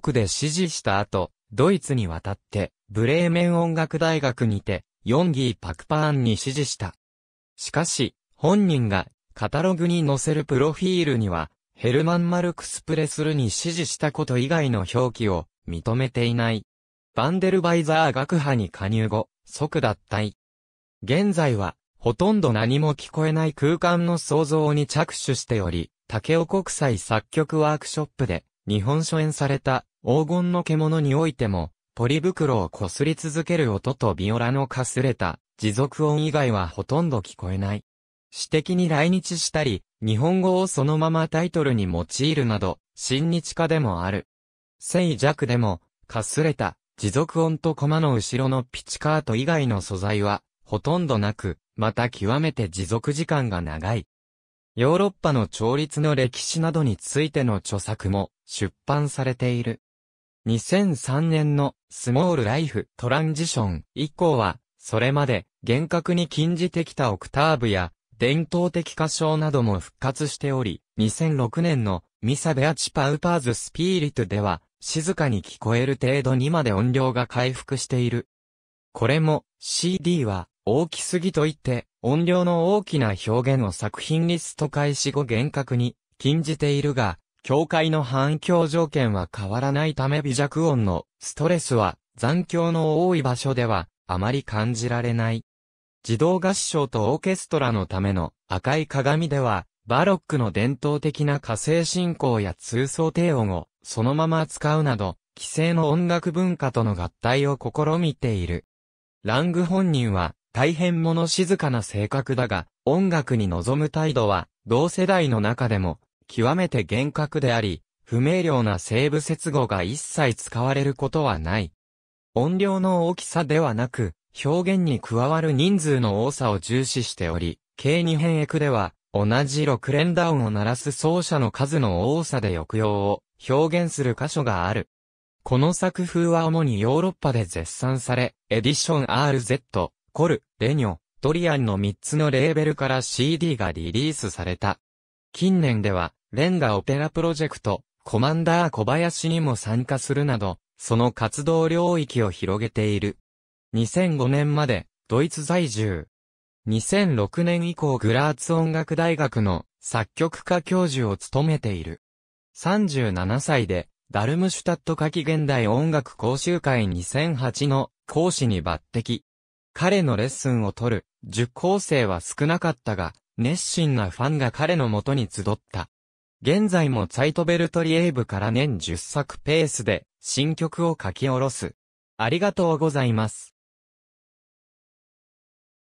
国で支持した後、ドイツに渡って、ブレーメン音楽大学にて、ヨンギー・パクパーンに支持した。しかし、本人が、カタログに載せるプロフィールには、ヘルマン・マルクス・プレスルに支持したこと以外の表記を認めていない。バンデルバイザー学派に加入後、即脱退。現在は、ほとんど何も聞こえない空間の創造に着手しており、竹尾国際作曲ワークショップで、日本初演された黄金の獣においても、ポリ袋をこすり続ける音とビオラのかすれた持続音以外はほとんど聞こえない。詩的に来日したり、日本語をそのままタイトルに用いるなど、新日化でもある。聖弱でも、かすれた、持続音と駒の後ろのピチカート以外の素材は、ほとんどなく、また極めて持続時間が長い。ヨーロッパの調律の歴史などについての著作も出版されている。2003年のスモールライフトランジション以降は、それまで厳格に禁じてきたオクターブや伝統的歌唱なども復活しており、2006年のミサベアチパウパーズスピーリトでは、静かに聞こえる程度にまで音量が回復している。これも CD は大きすぎと言って音量の大きな表現を作品リスト開始後厳格に禁じているが、境界の反響条件は変わらないため微弱音のストレスは残響の多い場所ではあまり感じられない。児童合唱とオーケストラのための赤い鏡では、バロックの伝統的な火星進行や通奏低音をそのまま使うなど、既成の音楽文化との合体を試みている。ラング本人は、大変物静かな性格だが、音楽に臨む態度は、同世代の中でも、極めて厳格であり、不明瞭な西部接語が一切使われることはない。音量の大きさではなく、表現に加わる人数の多さを重視しており、k 2変役では、同じ6連ダウンを鳴らす奏者の数の多さで抑揚を表現する箇所がある。この作風は主にヨーロッパで絶賛され、エディション RZ、コル、レニョ、ドリアンの3つのレーベルから CD がリリースされた。近年では、レンガオペラプロジェクト、コマンダー小林にも参加するなど、その活動領域を広げている。2005年まで、ドイツ在住。2006年以降グラーツ音楽大学の作曲家教授を務めている。37歳で、ダルムシュタット夏季現代音楽講習会2008の講師に抜擢。彼のレッスンを取る、受講生は少なかったが、熱心なファンが彼のもとに集った。現在もツァイトベルトリエーブから年10作ペースで新曲を書き下ろす。ありがとうございます。